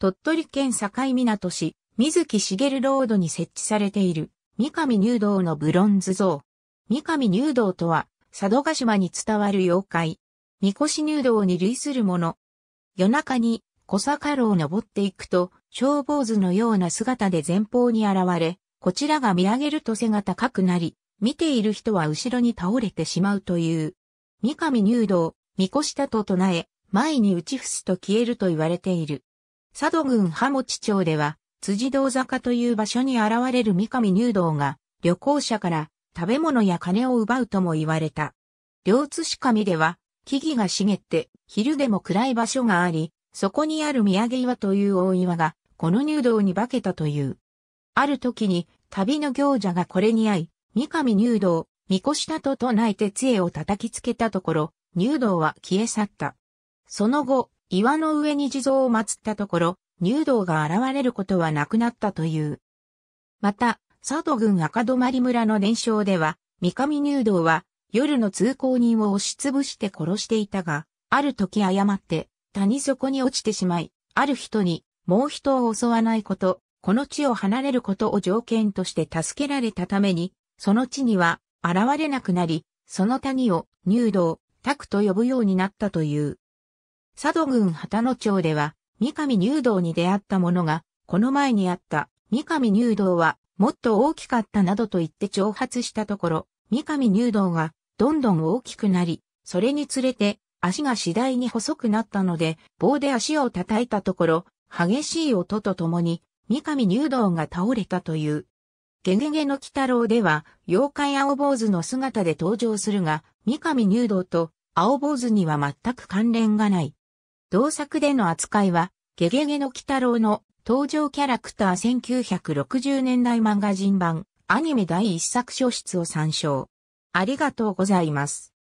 鳥取県境港市、水木しげるロードに設置されている、三上入道のブロンズ像。三上入道とは、佐渡島に伝わる妖怪。三越入道に類するもの。夜中に、小坂路を登っていくと、消防図のような姿で前方に現れ、こちらが見上げると背が高くなり、見ている人は後ろに倒れてしまうという。三上入道、三越だと唱え、前に打ち伏すと消えると言われている。佐渡郡羽持町では、辻堂坂という場所に現れる三上入道が、旅行者から食べ物や金を奪うとも言われた。両津市上では、木々が茂って、昼でも暗い場所があり、そこにある土産岩という大岩が、この入道に化けたという。ある時に、旅の行者がこれに合い、三上入道、三越だと唱えて杖を叩きつけたところ、入道は消え去った。その後、岩の上に地蔵を祀ったところ、入道が現れることはなくなったという。また、佐渡郡赤泊村の伝承では、三上入道は夜の通行人を押しつぶして殺していたが、ある時誤って谷底に落ちてしまい、ある人にもう人を襲わないこと、この地を離れることを条件として助けられたために、その地には現れなくなり、その谷を入道、拓と呼ぶようになったという。佐渡郡旗野町では、三上入道に出会った者が、この前にあった三上入道は、もっと大きかったなどと言って挑発したところ、三上入道が、どんどん大きくなり、それにつれて、足が次第に細くなったので、棒で足を叩いたところ、激しい音とともに、三上入道が倒れたという。ゲゲゲの鬼太郎では、妖怪青坊主の姿で登場するが、三上入道と青坊主には全く関連がない。同作での扱いは、ゲゲゲの鬼太郎の登場キャラクター1960年代マガジン版アニメ第一作書室を参照。ありがとうございます。